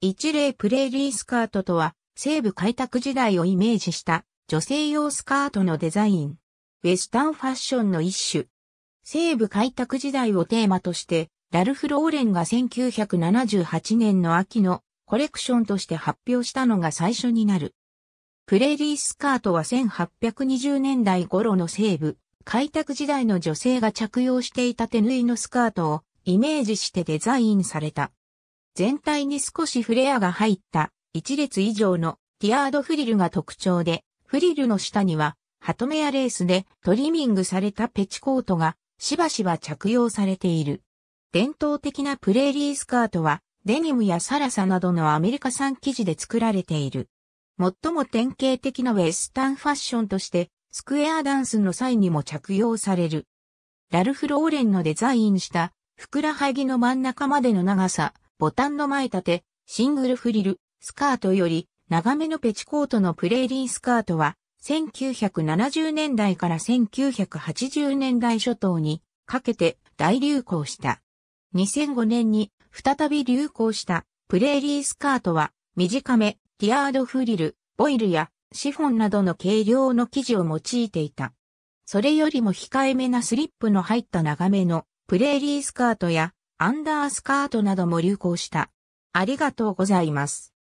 一例プレーリースカートとは、西部開拓時代をイメージした女性用スカートのデザイン。ウェスタンファッションの一種。西部開拓時代をテーマとして、ラルフ・ローレンが1978年の秋のコレクションとして発表したのが最初になる。プレーリースカートは1820年代頃の西部、開拓時代の女性が着用していた手縫いのスカートをイメージしてデザインされた。全体に少しフレアが入った一列以上のティアードフリルが特徴で、フリルの下には、ハトメアレースでトリミングされたペチコートがしばしば着用されている。伝統的なプレーリースカートは、デニムやサラサなどのアメリカ産生地で作られている。最も典型的なウェスタンファッションとして、スクエアダンスの際にも着用される。ラルフ・ローレンのデザインした、ふくらはぎの真ん中までの長さ、ボタンの前立て、シングルフリル、スカートより長めのペチコートのプレーリースカートは、1970年代から1980年代初頭にかけて大流行した。2005年に再び流行したプレーリースカートは短めティアードフリル、ボイルやシフォンなどの軽量の生地を用いていた。それよりも控えめなスリップの入った長めのプレーリースカートやアンダースカートなども流行した。ありがとうございます。